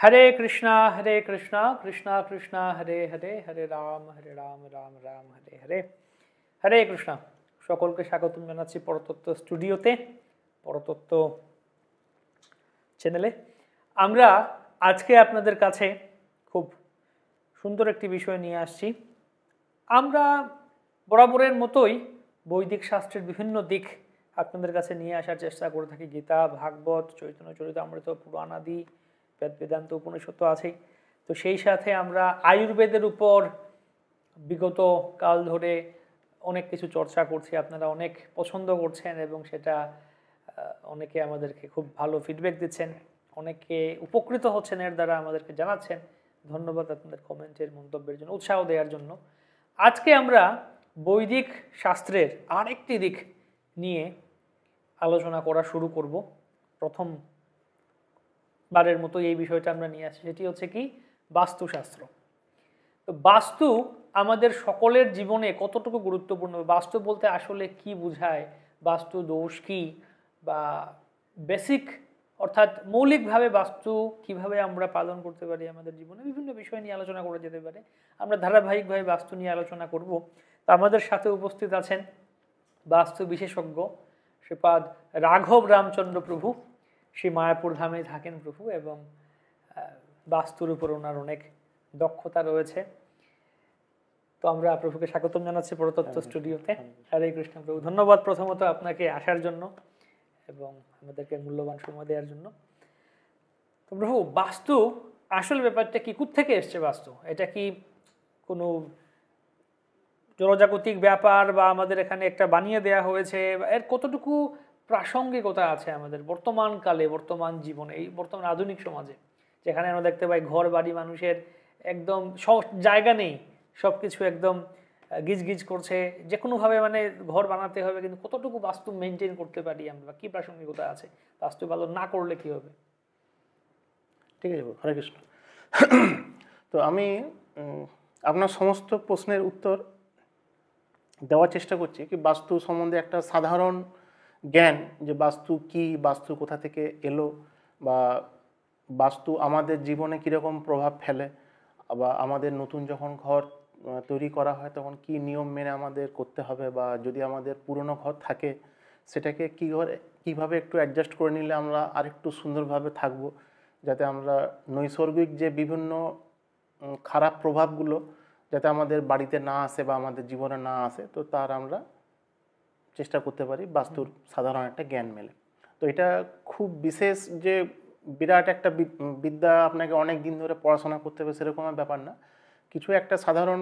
হরে কৃষ্ণা হরে কৃষ্ণা কৃষ্ণা কৃষ্ণা হরে হরে হরে রাম হরে রাম রাম রাম হরে হরে হরে কৃষ্ণা সকলকে স্বাগতম জানাচ্ছি পরতত্ত্ব স্টুডিওতে পরতত্ত্ব চ্যানেলে আমরা আজকে আপনাদের কাছে খুব সুন্দর একটি বিষয় নিয়ে আসছি আমরা বরাবরের মতোই বৈদিক শাস্ত্রের বিভিন্ন দিক আপনাদের কাছে নিয়ে আসার চেষ্টা করে থাকি গীতা ভাগবত চৈতন্য চরিত অমৃত পুরাণাদি বেদ বেদান্ত উপনিষদ তো আছেই তো সেই সাথে আমরা আয়ুর্বেদের উপর বিগত কাল ধরে অনেক কিছু চর্চা করছি আপনারা অনেক পছন্দ করছেন এবং সেটা অনেকে আমাদেরকে খুব ভালো ফিডব্যাক দিচ্ছেন অনেকে উপকৃত হচ্ছেন এর দ্বারা আমাদেরকে জানাচ্ছেন ধন্যবাদ আপনাদের কমেন্টের মন্তব্যের জন্য উৎসাহ দেওয়ার জন্য আজকে আমরা বৈদিক শাস্ত্রের আরেকটি দিক নিয়ে আলোচনা করা শুরু করব প্রথম বারের মতো এই বিষয়টা আমরা নিয়ে আসি সেটি হচ্ছে কি বাস্তুশাস্ত্র তো বাস্তু আমাদের সকলের জীবনে কতটুকু গুরুত্বপূর্ণ বাস্তু বলতে আসলে কি বোঝায় বাস্তু দোষ কি বা বেসিক অর্থাৎ মৌলিকভাবে বাস্তু কিভাবে আমরা পালন করতে পারি আমাদের জীবনে বিভিন্ন বিষয় নিয়ে আলোচনা করা যেতে পারে আমরা ধারাবাহিকভাবে বাস্তু নিয়ে আলোচনা করব তো আমাদের সাথে উপস্থিত আছেন বাস্তু বিশেষজ্ঞ শ্রীপাদ রাঘব রামচন্দ্র প্রভু সেই মায়াপুর ধামে থাকেন প্রভু এবং বাস্তুর উপর ওনার অনেক দক্ষতা রয়েছে তো আমরা প্রভুকে স্বাগতম জানাচ্ছি প্রতত্ত্ব হ্যাঁ, স্টুডিওতে হ্যাঁ, হ্যাঁ। হরে কৃষ্ণ প্রভু ধন্যবাদ প্রথমত আপনাকে আসার জন্য এবং আমাদেরকে মূল্যবান সময় দেওয়ার জন্য তো প্রভু বাস্তু আসল ব্যাপারটা কি থেকে এসছে বাস্তু এটা কি কোনো জনজাগতিক ব্যাপার বা আমাদের এখানে একটা বানিয়ে দেয়া হয়েছে এর কতটুকু প্রাসঙ্গিকতা আছে আমাদের বর্তমান কালে বর্তমান জীবনে এই বর্তমান আধুনিক সমাজে যেখানে আমরা দেখতে পাই ঘর বাড়ি মানুষের একদম জায়গা নেই সব কিছু একদম গিজ গিজ করছে যে কোনোভাবে মানে ঘর বানাতে হবে কিন্তু কতটুকু বাস্তু মেনটেন করতে পারি আমরা কী প্রাসঙ্গিকতা আছে বাস্তু ভালো না করলে কি হবে ঠিক আছে হরে কৃষ্ণ তো আমি আপনার সমস্ত প্রশ্নের উত্তর দেওয়ার চেষ্টা করছি কি বাস্তু সম্বন্ধে একটা সাধারণ জ্ঞান যে বাস্তু কি বাস্তু কোথা থেকে এলো বা বাস্তু আমাদের জীবনে কীরকম প্রভাব ফেলে বা আমাদের নতুন যখন ঘর তৈরি করা হয় তখন কি নিয়ম মেনে আমাদের করতে হবে বা যদি আমাদের পুরনো ঘর থাকে সেটাকে কী ঘরে কীভাবে একটু অ্যাডজাস্ট করে নিলে আমরা আরেকটু সুন্দরভাবে থাকব যাতে আমরা নৈসর্গিক যে বিভিন্ন খারাপ প্রভাবগুলো যাতে আমাদের বাড়িতে না আসে বা আমাদের জীবনে না আসে তো তার আমরা চেষ্টা করতে পারি বাস্তুর সাধারণ একটা জ্ঞান মেলে তো এটা খুব বিশেষ যে বিরাট একটা বিদ্যা আপনাকে অনেক দিন ধরে পড়াশোনা করতে হবে সেরকম ব্যাপার না কিছু একটা সাধারণ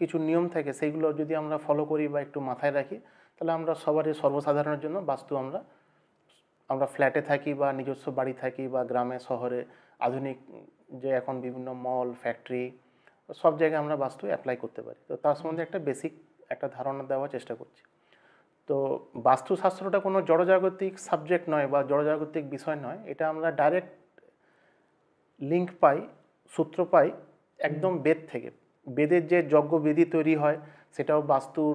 কিছু নিয়ম থাকে সেইগুলো যদি আমরা ফলো করি বা একটু মাথায় রাখি তাহলে আমরা সবারই সর্বসাধারণের জন্য বাস্তু আমরা আমরা ফ্ল্যাটে থাকি বা নিজস্ব বাড়ি থাকি বা গ্রামে শহরে আধুনিক যে এখন বিভিন্ন মল ফ্যাক্টরি সব জায়গায় আমরা বাস্তু অ্যাপ্লাই করতে পারি তো তার সম্বন্ধে একটা বেসিক একটা ধারণা দেওয়ার চেষ্টা করছি তো বাস্তুশাস্ত্রটা কোনো জড়জাগতিক সাবজেক্ট নয় বা জড়জাগতিক বিষয় নয় এটা আমরা ডাইরেক্ট লিঙ্ক পাই সূত্র পাই একদম বেদ থেকে বেদের যে যজ্ঞবেদি তৈরি হয় সেটাও বাস্তুর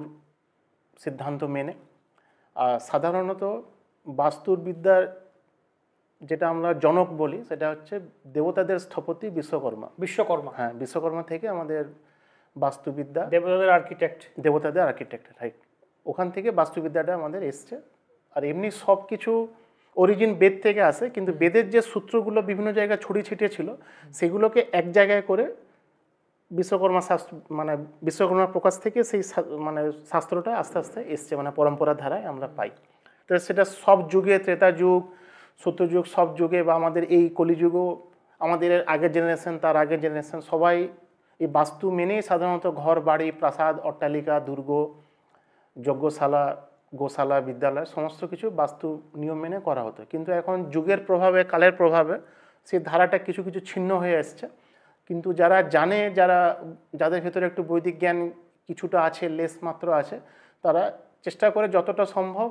সিদ্ধান্ত মেনে আর সাধারণত বাস্তুর বিদ্যার যেটা আমরা জনক বলি সেটা হচ্ছে দেবতাদের স্থপতি বিশ্বকর্মা বিশ্বকর্মা হ্যাঁ বিশ্বকর্মা থেকে আমাদের বাস্তুবিদ্যা দেবতাদের আর্কিটেক্ট দেবতাদের আর্কিটেক্ট রাইট ওখান থেকে বাস্তুবিদ্যাটা আমাদের এসছে আর এমনি সব কিছু অরিজিন বেদ থেকে আসে কিন্তু বেদের যে সূত্রগুলো বিভিন্ন জায়গায় ছড়ি ছিটিয়ে ছিল সেগুলোকে এক জায়গায় করে বিশ্বকর্মা শাস্ত্র মানে বিশ্বকর্মা প্রকাশ থেকে সেই মানে শাস্ত্রটা আস্তে আস্তে এসছে মানে পরম্পরার ধারায় আমরা পাই তো সেটা সব যুগে ত্রেতা যুগ সত্যযুগ সব যুগে বা আমাদের এই কলিযুগও আমাদের আগের জেনারেশন তার আগের জেনারেশন সবাই এই বাস্তু মেনেই সাধারণত ঘর বাড়ি প্রাসাদ অট্টালিকা দুর্গ যজ্ঞশালা গোশালা বিদ্যালয় সমস্ত কিছু বাস্তু নিয়ম মেনে করা হতো কিন্তু এখন যুগের প্রভাবে কালের প্রভাবে সেই ধারাটা কিছু কিছু ছিন্ন হয়ে আসছে কিন্তু যারা জানে যারা যাদের ভেতরে একটু বৈদিক জ্ঞান কিছুটা আছে লেস মাত্র আছে তারা চেষ্টা করে যতটা সম্ভব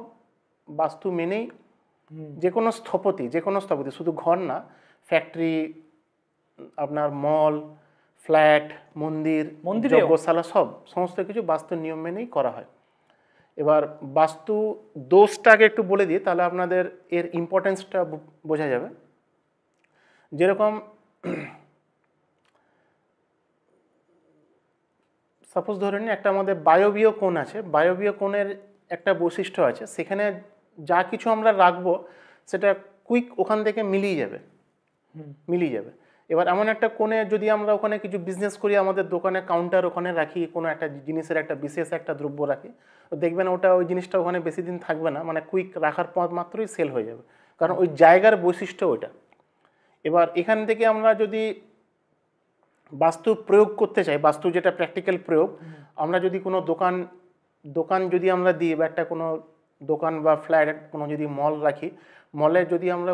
বাস্তু মেনেই যে কোনো স্থপতি যে কোনো স্থপতি শুধু ঘর না ফ্যাক্টরি আপনার মল ফ্ল্যাট মন্দির মন্দির গোশালা সব সমস্ত কিছু বাস্তু নিয়ম মেনেই করা হয় এবার বাস্তু দোষটাকে একটু বলে দিই তাহলে আপনাদের এর ইম্পর্টেন্সটা বোঝা যাবে যেরকম সাপোজ ধরে নিন একটা আমাদের বায়বীয় কোণ আছে বায়বীয় কোণের একটা বৈশিষ্ট্য আছে সেখানে যা কিছু আমরা রাখবো সেটা কুইক ওখান থেকে মিলিয়ে যাবে মিলিয়ে যাবে এবার এমন একটা কোণে যদি আমরা ওখানে কিছু বিজনেস করি আমাদের দোকানে কাউন্টার ওখানে রাখি কোনো একটা জিনিসের একটা বিশেষ একটা দ্রব্য রাখি তো দেখবেন ওটা ওই জিনিসটা ওখানে বেশি দিন থাকবে না মানে কুইক রাখার পর মাত্রই সেল হয়ে যাবে কারণ ওই জায়গার বৈশিষ্ট্য ওইটা এবার এখান থেকে আমরা যদি বাস্তু প্রয়োগ করতে চাই বাস্তু যেটা প্র্যাকটিক্যাল প্রয়োগ আমরা যদি কোনো দোকান দোকান যদি আমরা দিই বা একটা কোনো দোকান বা ফ্ল্যাট কোনো যদি মল রাখি মলে যদি আমরা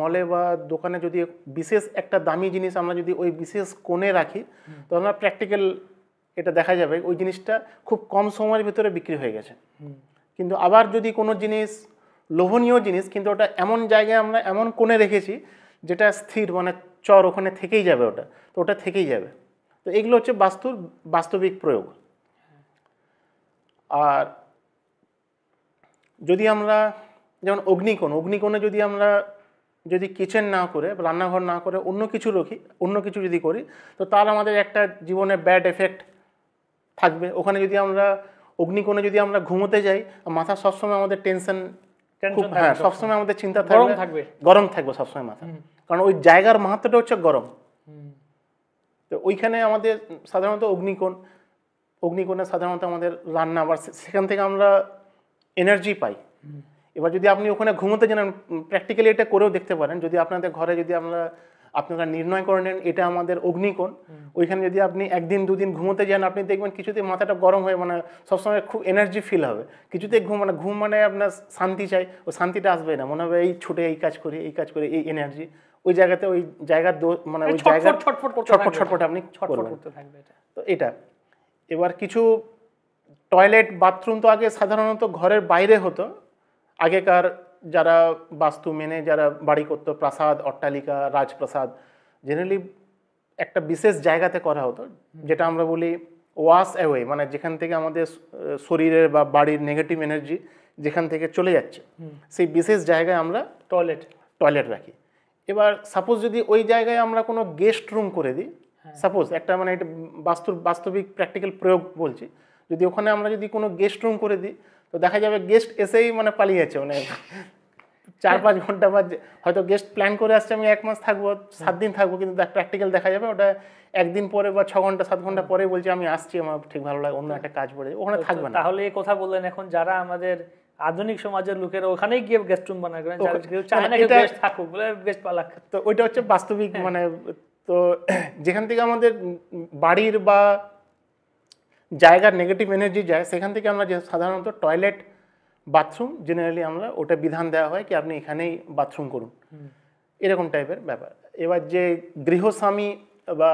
মলে বা দোকানে যদি বিশেষ একটা দামি জিনিস আমরা যদি ওই বিশেষ কোণে রাখি তখন আমরা প্র্যাকটিক্যাল এটা দেখা যাবে ওই জিনিসটা খুব কম সময়ের ভিতরে বিক্রি হয়ে গেছে কিন্তু আবার যদি কোনো জিনিস লোভনীয় জিনিস কিন্তু ওটা এমন জায়গায় আমরা এমন কোণে রেখেছি যেটা স্থির মানে চর ওখানে থেকেই যাবে ওটা তো ওটা থেকেই যাবে তো এগুলো হচ্ছে বাস্তুর বাস্তবিক প্রয়োগ আর যদি আমরা যেমন অগ্নিকোণ অগ্নিকোণে যদি আমরা যদি কিচেন না করে রান্নাঘর না করে অন্য কিছু রাখি অন্য কিছু যদি করি তো তার আমাদের একটা জীবনে ব্যাড এফেক্ট থাকবে ওখানে যদি আমরা অগ্নিকোণে যদি আমরা ঘুমোতে যাই মাথা সবসময় আমাদের টেনশন খুব হ্যাঁ সবসময় আমাদের চিন্তা থাকবে গরম থাকবে সবসময় মাথা কারণ ওই জায়গার মাহাত্মটা হচ্ছে গরম তো ওইখানে আমাদের সাধারণত অগ্নিকোণ অগ্নিকোণে সাধারণত আমাদের রান্না আবার সেখান থেকে আমরা এনার্জি পাই এবার যদি আপনি ওখানে ঘুমোতে যান প্র্যাকটিক্যালি এটা করেও দেখতে পারেন যদি আপনাদের ঘরে যদি আমরা আপনারা নির্ণয় করে নেন এটা আমাদের অগ্নিকোণ ওইখানে যদি আপনি একদিন দুদিন ঘুমোতে যান আপনি দেখবেন কিছুতে মাথাটা গরম হয়ে মানে সবসময় খুব এনার্জি ফিল হবে কিছুতে ঘুম মানে ঘুম মানে আপনার শান্তি চাই ও শান্তিটা আসবে না মনে হবে এই ছুটে এই কাজ করি এই কাজ করি এই এনার্জি ওই জায়গাতে ওই জায়গার দো মানে, মানে ওই জায়গা ছটফট ছটফট ছটফট আপনি ছটফট করতে থাকবে তো এটা এবার কিছু টয়লেট বাথরুম তো আগে সাধারণত ঘরের বাইরে হতো আগেকার যারা বাস্তু মেনে যারা বাড়ি করতো প্রাসাদ অট্টালিকা রাজপ্রাসাদ জেনারেলি একটা বিশেষ জায়গাতে করা হতো যেটা আমরা বলি ওয়াশ অ্যাওয়ে মানে যেখান থেকে আমাদের শরীরের বা বাড়ির নেগেটিভ এনার্জি যেখান থেকে চলে যাচ্ছে সেই বিশেষ জায়গায় আমরা টয়লেট টয়লেট রাখি এবার সাপোজ যদি ওই জায়গায় আমরা কোনো গেস্ট রুম করে দিই সাপোজ হ্যাঁ। একটা মানে এটা বাস্তু বাস্তবিক প্র্যাকটিক্যাল প্রয়োগ বলছি যদি ওখানে আমরা যদি কোনো গেস্ট রুম করে দিই তো দেখা যাবে গেস্ট এসেই মানে পালিয়ে যাচ্ছে মানে চার পাঁচ ঘন্টা বা হয়তো গেস্ট প্ল্যান করে আসছে আমি এক মাস থাকবো সাত দিন থাকবো কিন্তু প্র্যাকটিক্যাল দেখা যাবে ওটা একদিন পরে বা ছ ঘন্টা সাত ঘন্টা পরে বলছে আমি আসছি আমার ঠিক ভালো লাগে অন্য একটা কাজ পড়ে ওখানে আচ্ছা, থাকবে না তাহলে এই কথা বললেন এখন যারা আমাদের আধুনিক সমাজের লোকেরা ওখানেই গিয়ে গেস্ট রুম বানায় মানে থাকুক বলে গেস্ট পালাক তো ওইটা হচ্ছে বাস্তবিক হ্যাঁ। মানে তো যেখান থেকে আমাদের বাড়ির বা জায়গার নেগেটিভ এনার্জি যায় সেখান থেকে আমরা যে সাধারণত টয়লেট বাথরুম জেনারেলি আমরা ওটা বিধান দেওয়া হয় কি আপনি এখানেই বাথরুম করুন এরকম টাইপের ব্যাপার এবার যে গৃহস্বামী বা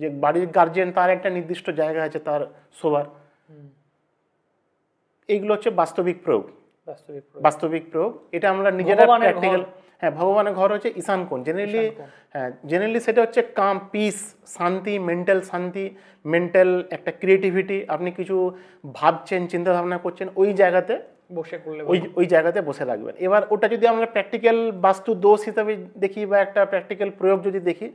যে বাড়ির গার্জেন তার একটা নির্দিষ্ট জায়গা আছে তার শোবার এইগুলো হচ্ছে বাস্তবিক প্রয়োগ বাস্তবিক প্রয়োগ এটা আমরা নিজেরা প্র্যাকটিক্যাল হ্যাঁ ভগবানের ঘর হচ্ছে ঈশান কোণ জেনারেলি হ্যাঁ জেনারেলি সেটা হচ্ছে কাম পিস শান্তি মেন্টাল শান্তি মেন্টাল একটা ক্রিয়েটিভিটি আপনি কিছু ভাবছেন চিন্তাভাবনা করছেন ওই জায়গাতে বসে করলে ওই ওই জায়গাতে বসে রাখবেন এবার ওটা যদি আমরা প্র্যাকটিক্যাল বাস্তু দোষ হিসাবে দেখি বা একটা প্র্যাকটিক্যাল প্রয়োগ যদি দেখি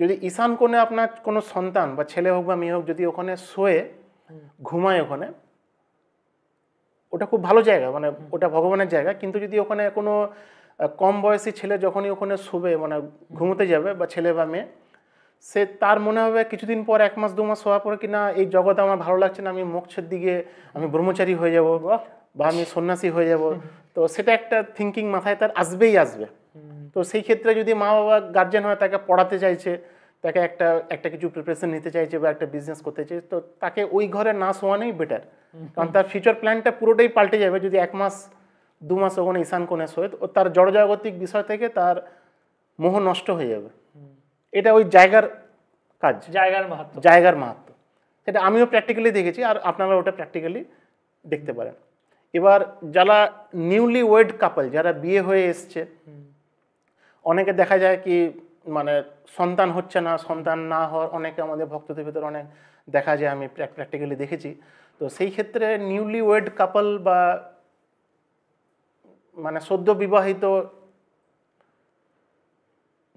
যদি ঈশান কোণে আপনার কোনো সন্তান বা ছেলে হোক বা মেয়ে হোক যদি ওখানে শোয়ে ঘুমায় ওখানে ওটা খুব ভালো জায়গা মানে ওটা ভগবানের জায়গা কিন্তু যদি ওখানে কোনো কম বয়সী ছেলে যখনই ওখানে শুবে মানে ঘুমোতে যাবে বা ছেলে বা মেয়ে সে তার মনে হবে কিছুদিন পর এক মাস দু মাস হওয়ার পরে কি না এই জগৎ আমার ভালো লাগছে না আমি মোক্ষের দিকে আমি ব্রহ্মচারী হয়ে যাব বা আমি সন্ন্যাসী হয়ে যাব তো সেটা একটা থিঙ্কিং মাথায় তার আসবেই আসবে তো সেই ক্ষেত্রে যদি মা বাবা গার্জেন হয় তাকে পড়াতে চাইছে তাকে একটা একটা কিছু প্রিপারেশন নিতে চাইছে বা একটা বিজনেস করতে চাইছে তো তাকে ওই ঘরে না শোয়ানোই বেটার কারণ তার ফিউচার প্ল্যানটা পুরোটাই পাল্টে যাবে যদি এক মাস দু মাস ওখানে ঈশান কোণে ও তার জড়জাগতিক বিষয় থেকে তার মোহ নষ্ট হয়ে যাবে এটা ওই জায়গার কাজ জায়গার মাহাত্ম জায়গার মাহাত্ম সেটা আমিও প্র্যাকটিক্যালি দেখেছি আর আপনারা ওটা প্র্যাকটিক্যালি দেখতে পারেন এবার যারা নিউলি ওয়েড কাপল যারা বিয়ে হয়ে এসছে অনেকে দেখা যায় কি মানে সন্তান হচ্ছে না সন্তান না হওয়ার অনেকে আমাদের ভক্তদের ভিতরে অনেক দেখা যায় আমি প্র্যাকটিক্যালি দেখেছি তো সেই ক্ষেত্রে নিউলি ওয়েড কাপল বা মানে সদ্য বিবাহিত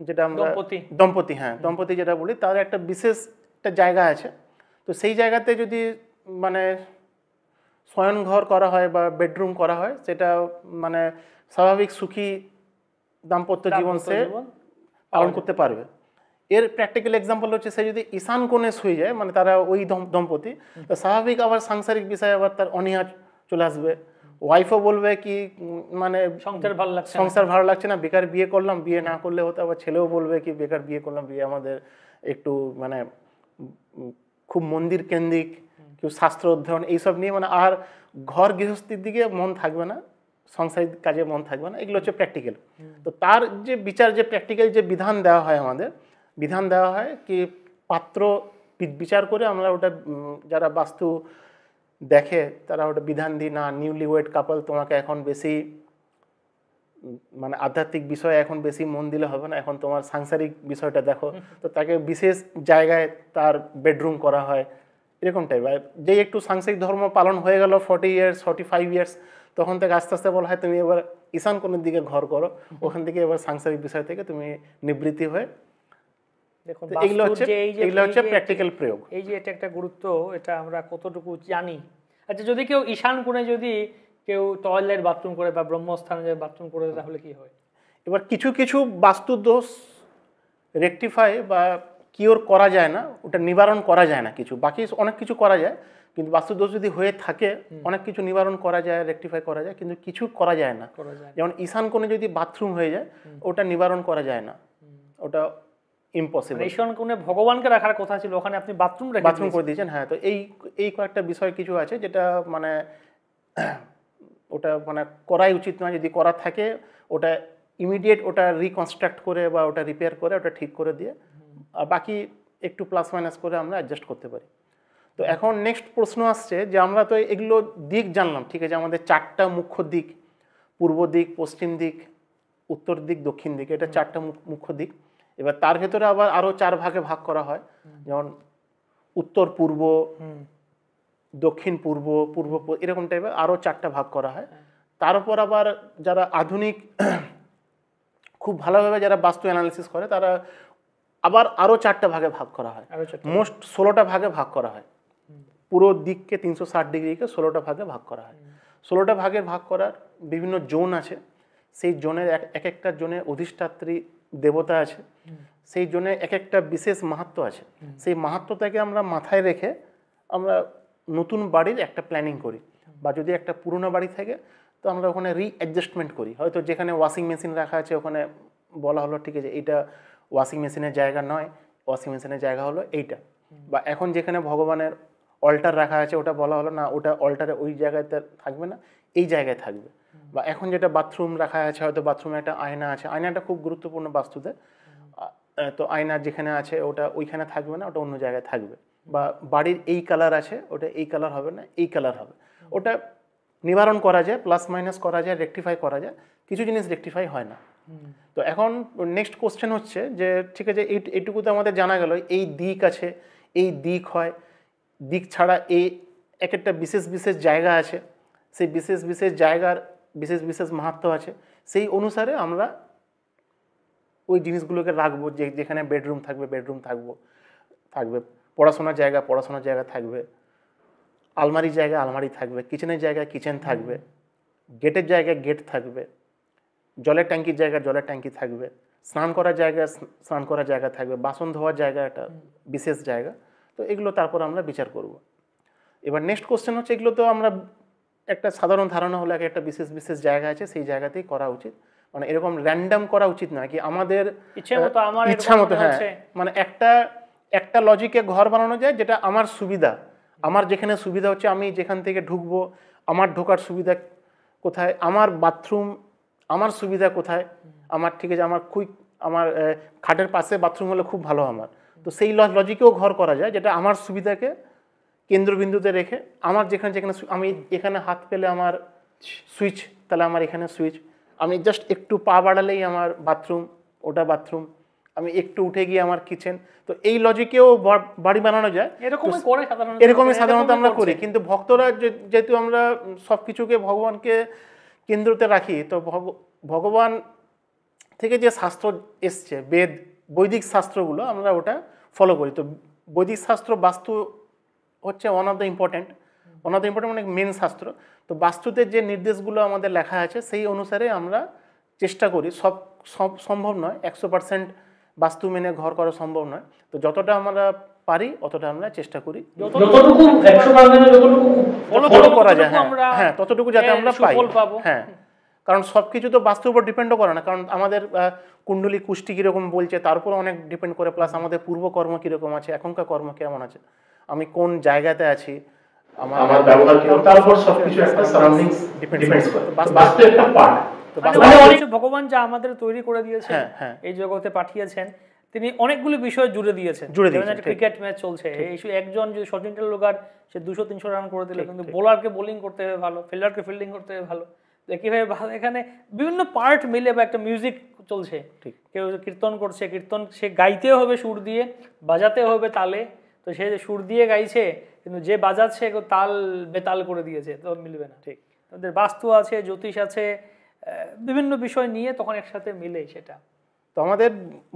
যেটা আমরা দম্পতি হ্যাঁ দম্পতি যেটা বলি তার একটা বিশেষ একটা জায়গা আছে তো সেই জায়গাতে যদি মানে শয়নঘর করা হয় বা বেডরুম করা হয় সেটা মানে স্বাভাবিক সুখী দাম্পত্য জীবন সে পালন করতে পারবে এর প্র্যাকটিক্যাল এক্সাম্পল হচ্ছে সে যদি ঈশান কোণে শুয়ে যায় মানে তারা ওই দম্পতি স্বাভাবিক আবার সাংসারিক বিষয়ে আবার তার অনীহা চলে আসবে ওয়াইফও বলবে কি মানে সংসার ভালো লাগছে সংসার ভালো লাগছে না বেকার বিয়ে করলাম বিয়ে না করলে হতো আবার ছেলেও বলবে কি বেকার বিয়ে করলাম বিয়ে আমাদের একটু মানে খুব মন্দির কেন্দ্রিক কেউ শাস্ত্র অধ্যয়ন এইসব নিয়ে মানে আর ঘর গৃহস্থীর দিকে মন থাকবে না সংসারিক কাজে মন থাকবে না এগুলো হচ্ছে প্র্যাকটিক্যাল তো তার যে বিচার যে প্র্যাকটিক্যাল যে বিধান দেওয়া হয় আমাদের বিধান দেওয়া হয় কি পাত্র বিচার করে আমরা ওটা যারা বাস্তু দেখে তারা ওটা বিধান দিই না নিউলি ওয়েড কাপল তোমাকে এখন বেশি মানে আধ্যাত্মিক বিষয়ে এখন বেশি মন দিলে হবে না এখন তোমার সাংসারিক বিষয়টা দেখো তো তাকে বিশেষ জায়গায় তার বেডরুম করা হয় এরকম টাইপ যে একটু সাংসারিক ধর্ম পালন হয়ে গেল forty years forty five years তখন থেকে আস্তে আস্তে বলা হয় তুমি এবার ঈশান কোণের দিকে ঘর করো ওখান থেকে এবার সাংসারিক বিষয় থেকে তুমি নিবৃত্তি হয়ে দেখুন এগুলো হচ্ছে এগুলো হচ্ছে প্র্যাকটিক্যাল প্রয়োগ এই যে এটা একটা গুরুত্ব এটা আমরা কতটুকু জানি আচ্ছা যদি কেউ ঈশান কোণে যদি কেউ টয়লেট বাথরুম করে বা ব্রহ্মস্থানে বাথরুম করে তাহলে কি হয় এবার কিছু কিছু বাস্তু দোষ রেকটিফাই বা কিওর করা যায় না ওটা নিবারণ করা যায় না কিছু বাকি অনেক কিছু করা যায় কিন্তু বাস্তু দোষ যদি হয়ে থাকে অনেক কিছু নিবারণ করা যায় রেকটিফাই করা যায় কিন্তু কিছু করা যায় না যেমন ঈশান কোণে যদি বাথরুম হয়ে যায় ওটা নিবারণ করা যায় না ওটা ইম্পসিবল ঈশান কোণে ভগবানকে রাখার কথা ছিল ওখানে আপনি বাথরুম রেখে বাথরুম করে দিয়েছেন হ্যাঁ তো এই এই কয়েকটা বিষয় কিছু আছে যেটা মানে ওটা মানে করাই উচিত নয় যদি করা থাকে ওটা ইমিডিয়েট ওটা রিকনস্ট্রাক্ট করে বা ওটা রিপেয়ার করে ওটা ঠিক করে দিয়ে আর বাকি একটু প্লাস মাইনাস করে আমরা অ্যাডজাস্ট করতে পারি তো এখন নেক্সট প্রশ্ন আসছে যে আমরা তো এগুলো দিক জানলাম ঠিক আছে আমাদের চারটা মুখ্য দিক পূর্ব দিক পশ্চিম দিক উত্তর দিক দক্ষিণ দিক এটা চারটা মুখ্য দিক এবার তার ভেতরে আবার আরও চার ভাগে ভাগ করা হয় যেমন উত্তর পূর্ব দক্ষিণ পূর্ব পূর্ব এরকম টাইপের আরও চারটা ভাগ করা হয় হ্যাঁ। তারপর আবার যারা আধুনিক খুব ভালোভাবে যারা বাস্তু অ্যানালিসিস করে তারা আবার আরও চারটা ভাগে ভাগ করা হয় মোস্ট ষোলোটা ভাগে ভাগ করা হয় পুরো দিককে তিনশো ষাট ডিগ্রিকে ষোলোটা ভাগে ভাগ করা হয় ষোলোটা ভাগে ভাগ করার বিভিন্ন জোন আছে সেই জোনের এক একটা জোনে অধিষ্ঠাত্রী দেবতা আছে সেই জন্য এক একটা বিশেষ মাহাত্ম আছে সেই মাহাত্মটাকে আমরা মাথায় রেখে আমরা নতুন বাড়ির একটা প্ল্যানিং করি বা যদি একটা পুরনো বাড়ি থাকে তো আমরা ওখানে রিঅ্যাডজাস্টমেন্ট করি হয়তো যেখানে ওয়াশিং মেশিন রাখা আছে ওখানে বলা হলো ঠিক আছে এইটা ওয়াশিং মেশিনের জায়গা নয় ওয়াশিং মেশিনের জায়গা হলো এইটা বা এখন যেখানে ভগবানের অল্টার রাখা আছে ওটা বলা হলো না ওটা অল্টারে ওই জায়গায় থাকবে না এই জায়গায় থাকবে বা এখন যেটা বাথরুম রাখা আছে হয়তো বাথরুমে একটা আয়না আছে আয়নাটা খুব গুরুত্বপূর্ণ বাস্তুতে তো আয়না যেখানে আছে ওটা ওইখানে থাকবে না ওটা অন্য জায়গায় থাকবে বা বাড়ির এই কালার আছে ওটা এই কালার হবে না এই কালার হবে ওটা নিবারণ করা যায় প্লাস মাইনাস করা যায় রেকটিফাই করা যায় কিছু জিনিস রেকটিফাই হয় না তো এখন নেক্সট কোশ্চেন হচ্ছে যে ঠিক আছে এইটুকু তো আমাদের জানা গেল এই দিক আছে এই দিক হয় দিক ছাড়া এই এক একটা বিশেষ বিশেষ জায়গা আছে সেই বিশেষ বিশেষ জায়গার বিশেষ বিশেষ মাহাত্ম আছে সেই অনুসারে আমরা ওই জিনিসগুলোকে রাখবো যে যেখানে বেডরুম থাকবে বেডরুম থাকবো থাকবে পড়াশোনার জায়গা পড়াশোনার জায়গা থাকবে আলমারির জায়গা আলমারি থাকবে কিচেনের জায়গায় কিচেন থাকবে গেটের জায়গায় গেট থাকবে জলের ট্যাঙ্কির জায়গা জলের ট্যাঙ্কি থাকবে স্নান করার জায়গা স্নান করার জায়গা থাকবে বাসন ধোয়ার জায়গা একটা বিশেষ জায়গা তো এগুলো তারপর আমরা বিচার করব এবার নেক্সট কোশ্চেন হচ্ছে এগুলো তো আমরা একটা সাধারণ ধারণা হলো একটা বিশেষ বিশেষ জায়গা আছে সেই জায়গাতেই করা উচিত মানে এরকম র্যান্ডাম করা উচিত না কি আমাদের ইচ্ছা মতো হ্যাঁ মানে একটা একটা লজিকে ঘর বানানো যায় যেটা আমার সুবিধা আমার যেখানে সুবিধা হচ্ছে আমি যেখান থেকে ঢুকবো আমার ঢোকার সুবিধা কোথায় আমার বাথরুম আমার সুবিধা কোথায় আমার ঠিক আছে আমার কুইক আমার খাটের পাশে বাথরুম হলে খুব ভালো আমার তো সেই লজিকেও ঘর করা যায় যেটা আমার সুবিধাকে কেন্দ্রবিন্দুতে রেখে আমার যেখানে যেখানে আমি এখানে হাত পেলে আমার সুইচ তাহলে আমার এখানে সুইচ আমি জাস্ট একটু পা বাড়ালেই আমার বাথরুম ওটা বাথরুম আমি একটু উঠে গিয়ে আমার কিচেন তো এই লজিকেও বাড়ি বানানো যায় এরকম এরকমই সাধারণত আমরা করি কিন্তু ভক্তরা যেহেতু আমরা সব কিছুকে ভগবানকে কেন্দ্রতে রাখি তো ভগবান থেকে যে শাস্ত্র এসছে বেদ বৈদিক শাস্ত্রগুলো আমরা ওটা ফলো করি তো বৈদিক শাস্ত্র বাস্তু হচ্ছে one of the important one of the important মানে মেন শাস্ত্র তো বাস্তুতে যে নির্দেশগুলো আমাদের লেখা আছে সেই অনুসারে আমরা চেষ্টা করি সব সম্ভব নয় একশো পার্সেন্ট বাস্তু মেনে ঘর করা সম্ভব নয় তো যতটা আমরা পারি অতটা আমরা চেষ্টা করি ফলো করা যায় হ্যাঁ হ্যাঁ ততটুকু যাতে আমরা পাই হ্যাঁ কারণ সব কিছু তো বাস্তব উপর ডিপেন্ডও করে না কারণ আমাদের কুণ্ডলী কুষ্টি কীরকম বলছে তার উপর অনেক ডিপেন্ড করে প্লাস আমাদের পূর্বকর্ম কীরকম আছে এখনকার কর্ম কেমন আছে আমি কোন জায়গাতে আছি মানে ভগবান যা আমাদের তৈরি করে দিয়েছেন হ্যাঁ, হ্যাঁ। এই জগতে পাঠিয়েছেন তিনি অনেকগুলো বিষয় জুড়ে দিয়েছেন জুড়ে দিয়েছেন ক্রিকেট ম্যাচ চলছে এই একজন যদি সচিন টেন্ডুলকার সে দুশো তিনশো রান করে দিলে কিন্তু বোলারকে বোলিং করতে হবে ভালো ফিল্ডারকে ফিল্ডিং করতে হবে ভালো কীভাবে এখানে বিভিন্ন পার্ট মিলে বা একটা মিউজিক চলছে ঠিক কেউ কীর্তন করছে কীর্তন সে গাইতে হবে সুর দিয়ে বাজাতে হবে তালে তো সে সুর দিয়ে গাইছে কিন্তু যে বাজাচ্ছে তাল বেতাল করে দিয়েছে তো মিলবে না ঠিক তাদের বাস্তু আছে জ্যোতিষ আছে বিভিন্ন বিষয় নিয়ে তখন একসাথে মিলে সেটা তো আমাদের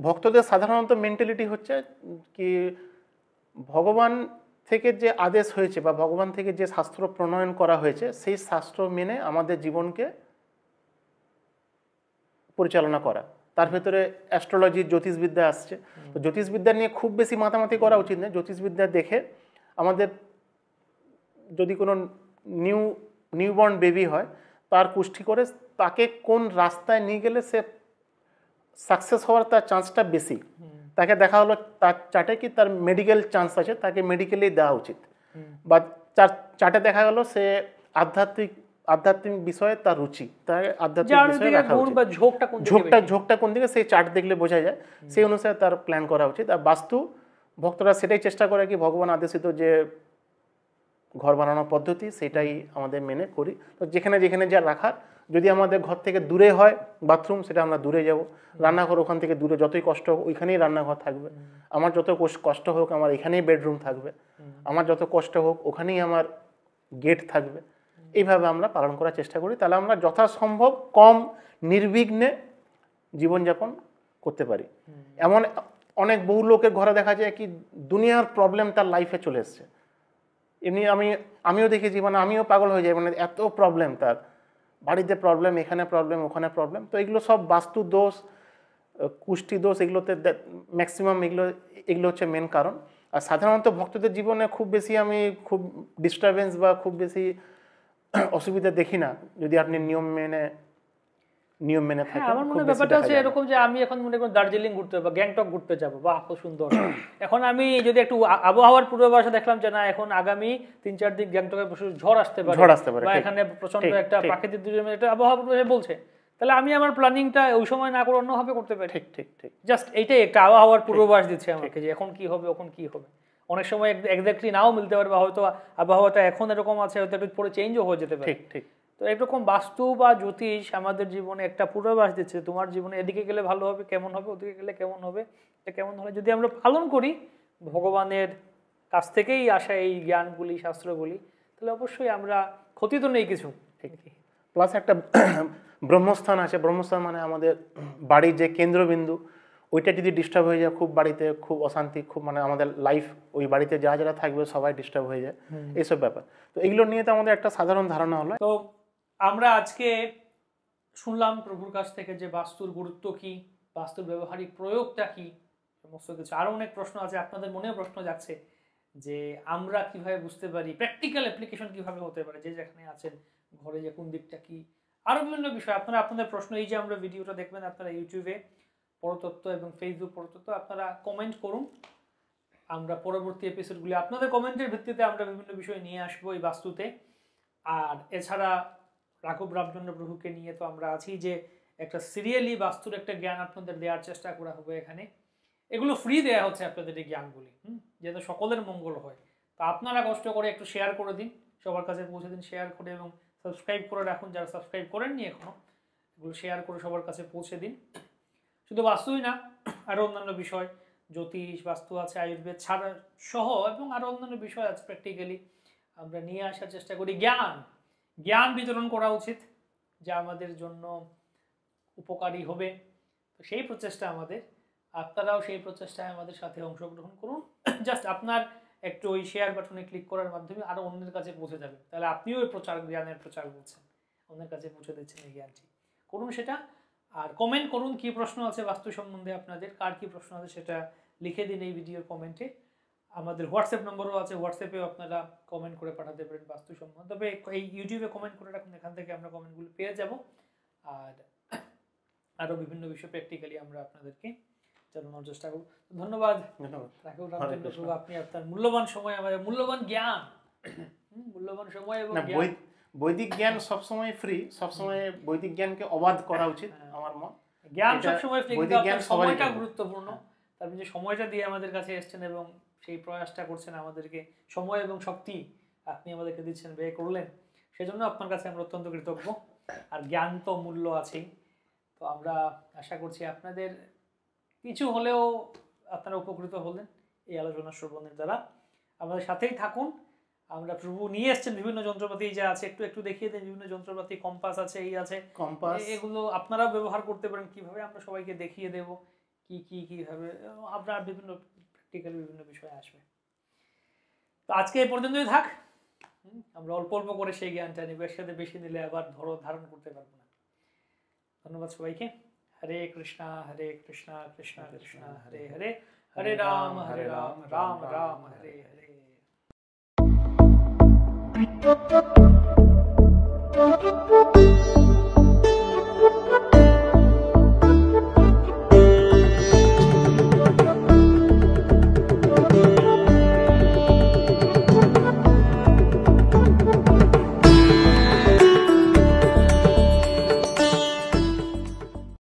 ভক্তদের সাধারণত মেন্টালিটি হচ্ছে কি ভগবান থেকে যে আদেশ হয়েছে বা ভগবান থেকে যে শাস্ত্র প্রণয়ন করা হয়েছে সেই শাস্ত্র মেনে আমাদের জীবনকে পরিচালনা করা তার ভেতরে অ্যাস্ট্রোলজি জ্যোতিষবিদ্যা আসছে তো জ্যোতিষবিদ্যা নিয়ে খুব বেশি মাতামাতি করা উচিত নয় জ্যোতিষবিদ্যা দেখে আমাদের যদি কোনো নিউ নিউবর্ন বেবি হয় তার কুষ্টি করে তাকে কোন রাস্তায় নিয়ে গেলে সে সাকসেস হওয়ার তার চান্সটা বেশি তাকে দেখা হলো তার চার্টে কি তার মেডিকেল চান্স আছে তাকে মেডিকেলই দেওয়া উচিত বা চার চার্টে দেখা গেল সে আধ্যাত্মিক আধ্যাত্মিক বিষয়ে তার রুচি তার আধ্যাত্মিক বিষয়ে ঝোঁকটা ঝোঁকটা কোন দিকে সেই চার্ট দেখলে বোঝা যায় সেই অনুসারে তার প্ল্যান করা উচিত আর বাস্তু ভক্তরা সেটাই চেষ্টা করে কি ভগবান আদেশিত যে ঘর বানানোর পদ্ধতি সেটাই আমাদের মেনে করি তো যেখানে যেখানে যা রাখার যদি আমাদের ঘর থেকে দূরে হয় বাথরুম সেটা আমরা দূরে যাব রান্নাঘর ওখান থেকে দূরে যতই কষ্ট হোক ওইখানেই রান্নাঘর থাকবে আমার যত কষ্ট হোক আমার এখানেই বেডরুম থাকবে আমার যত কষ্ট হোক ওখানেই আমার গেট থাকবে এইভাবে আমরা পালন করার চেষ্টা করি তাহলে আমরা যথাসম্ভব কম নির্বিঘ্নে জীবনযাপন করতে পারি এমন অনেক বহু লোকের ঘরে দেখা যায় কি দুনিয়ার প্রবলেম তার লাইফে চলে এসছে এমনি আমি আমিও দেখেছি মানে আমিও পাগল হয়ে যাই মানে এত প্রবলেম তার বাড়িতে প্রবলেম এখানে প্রবলেম ওখানে প্রবলেম তো এগুলো সব বাস্তু দোষ কুষ্টি দোষ এগুলোতে ম্যাক্সিমাম এগুলো এগুলো হচ্ছে মেন কারণ আর সাধারণত ভক্তদের জীবনে খুব বেশি আমি খুব ডিস্টারবেন্স বা খুব বেশি অসুবিধা দেখি না যদি আপনি নিয়ম মেনে নিয়ম মেনে হ্যাঁ, থাকে আমার মনে ব্যাপারটা হচ্ছে এরকম যে আমি এখন মনে করি দার্জিলিং ঘুরতে বা গ্যাংটক ঘুরতে যাবো বা খুব সুন্দর এখন আমি যদি একটু আবহাওয়ার পূর্বাভাসে দেখলাম যে না এখন আগামী তিন চার দিন গ্যাংটকে প্রচুর ঝড় আসতে পারে ঝড় আসতে পারে বা এখানে প্রচন্ড একটা প্রাকৃতিক দুর্যোগ একটা আবহাওয়া পূর্বাভাসে বলছে তাহলে আমি আমার প্ল্যানিংটা ওই সময় না করে অন্যভাবে করতে পারি ঠিক ঠিক ঠিক জাস্ট এইটাই একটা আবহাওয়ার পূর্বাভাস দিচ্ছে আমাকে যে এখন কি হবে এখন কি হবে অনেক সময় এক্স্যাক্টলি নাও মিলতে পারবে হয়তো আবহাওয়াটা এখন এরকম আছে হয়তো একটু পরে চেঞ্জও হয়ে যেতে পারে ঠিক ঠিক তো এরকম বাস্তু বা জ্যোতিষ আমাদের জীবনে একটা পূর্বাভাস দিচ্ছে তোমার জীবনে এদিকে গেলে ভালো হবে কেমন হবে ওদিকে গেলে কেমন হবে এটা কেমন হবে যদি আমরা পালন করি ভগবানের কাছ থেকেই আসা এই জ্ঞানগুলি শাস্ত্রগুলি তাহলে অবশ্যই আমরা ক্ষতি তো নেই কিছু প্লাস একটা ব্রহ্মস্থান আছে ব্রহ্মস্থান মানে আমাদের বাড়ির যে কেন্দ্রবিন্দু ওইটা যদি ডিস্টার্ব হয়ে যায় খুব বাড়িতে খুব অশান্তি খুব মানে আমাদের লাইফ ওই বাড়িতে যা যারা থাকবে সবাই ডিস্টার্ব হয়ে যায় এইসব ব্যাপার তো এইগুলো নিয়ে তো আমাদের একটা সাধারণ ধারণা হলো তো আমরা আজকে শুনলাম প্রভুর কাছ থেকে যে বাস্তুর গুরুত্ব কি বাস্তুর ব্যবহারিক প্রয়োগটা কি সমস্ত কিছু আরও অনেক প্রশ্ন আছে আপনাদের মনেও প্রশ্ন যাচ্ছে যে আমরা কিভাবে বুঝতে পারি প্র্যাকটিক্যাল অ্যাপ্লিকেশন কিভাবে হতে পারে যে যেখানে আছেন ঘরে যে কোন দিকটা কি আরও বিভিন্ন বিষয় আপনারা আপনাদের প্রশ্ন এই যে আমরা ভিডিওটা দেখবেন আপনারা ইউটিউবে পরতত্ত্ব এবং ফেসবুক পরতত্ত্ব আপনারা কমেন্ট করুন আমরা পরবর্তী এপিসোডগুলি আপনাদের কমেন্টের ভিত্তিতে আমরা বিভিন্ন বিষয় নিয়ে আসবো এই বাস্তুতে আর এছাড়া রাঘব রামচন্দ্র প্রভুকে নিয়ে তো আমরা আছি যে একটা সিরিয়ালি বাস্তুর একটা জ্ঞান আপনাদের দেওয়ার চেষ্টা করা হবে এখানে এগুলো ফ্রি দেয়া হচ্ছে আপনাদের এই জ্ঞানগুলি হুম যাতে সকলের মঙ্গল হয় তা আপনারা কষ্ট করে একটু শেয়ার করে দিন সবার কাছে পৌঁছে দিন শেয়ার করে এবং সাবস্ক্রাইব করে রাখুন যারা সাবস্ক্রাইব করেননি এখনও এগুলো শেয়ার করে সবার কাছে পৌঁছে দিন শুধু বাস্তুই না আরও অন্যান্য বিষয় জ্যোতিষ বাস্তু আছে আয়ুর্বেদ ছাড়া সহ এবং আরও অন্যান্য বিষয় আছে প্র্যাকটিক্যালি আমরা নিয়ে আসার চেষ্টা করি জ্ঞান জ্ঞান বিতরণ করা উচিত যা আমাদের জন্য উপকারী হবে তো সেই প্রচেষ্টা আমাদের আপনারাও সেই প্রচেষ্টায় আমাদের সাথে অংশগ্রহণ করুন জাস্ট আপনার একটু ওই শেয়ার বাটনে ক্লিক করার মাধ্যমে আরও অন্যের কাছে পৌঁছে যাবে তাহলে আপনিও ওই প্রচার জ্ঞানের প্রচার করছেন অন্যের কাছে পৌঁছে দিচ্ছেন এই জ্ঞানটি করুন সেটা আর কমেন্ট করুন কি প্রশ্ন আছে বাস্তু সম্বন্ধে আপনাদের কার কি প্রশ্ন আছে সেটা লিখে দিন এই ভিডিওর কমেন্টে আমাদের হোয়াটসঅ্যাপ নম্বরও আছে হোয়াটসঅ্যাপে আপনারা কমেন্ট করে পাঠাতে পারেন বাস্তু সম্বন্ধে তবে এই ইউটিউবে কমেন্ট করে রাখুন এখান থেকে আমরা কমেন্টগুলো পেয়ে যাব আর আরও বিভিন্ন বিষয় প্র্যাকটিক্যালি আমরা আপনাদেরকে জানানোর চেষ্টা করব ধন্যবাদ রাঘব আপনি আপনার মূল্যবান সময় আমাদের মূল্যবান জ্ঞান মূল্যবান সময় এবং বৈদিক জ্ঞান সবসময় ফ্রি সবসময় বৈদিক জ্ঞানকে অবাধ করা হ্যাঁ, উচিত হ্যাঁ। আমার মত জ্ঞান সবসময় ফ্রি কিন্তু সময়টা গুরুত্বপূর্ণ হ্যাঁ। তার যে সময়টা দিয়ে আমাদের কাছে এসছেন এবং সেই প্রয়াসটা করছেন আমাদেরকে সময় এবং শক্তি আপনি আমাদেরকে দিচ্ছেন ব্যয় করলেন সেজন্য আপনার কাছে আমরা অত্যন্ত কৃতজ্ঞ আর জ্ঞান তো মূল্য আছেই তো আমরা আশা করছি আপনাদের কিছু হলেও আপনারা উপকৃত হলেন এই আলোচনা শ্রবণের দ্বারা আমাদের সাথেই থাকুন আমরা প্রভু নিয়ে এসছেন বিভিন্ন যন্ত্রপাতি যা আছে একটু একটু দেখিয়ে দেন বিভিন্ন যন্ত্রপাতি কম্পাস আছে এই আছে কম্পাস এগুলো আপনারা ব্যবহার করতে পারেন কিভাবে আমরা সবাইকে দেখিয়ে দেব কি কি কিভাবে আপনারা বিভিন্ন প্র্যাকটিক্যালি বিভিন্ন বিষয়ে আসবে তো আজকে এই পর্যন্তই থাক আমরা অল্প অল্প করে সেই জ্ঞানটা নিব একসাথে বেশি নিলে আবার ধরো ধারণ করতে পারবো না ধন্যবাদ সবাইকে হরে কৃষ্ণা হরে কৃষ্ণা কৃষ্ণা কৃষ্ণা হরে হরে হরে রাম হরে রাম রাম রাম হরে হরে Thank you.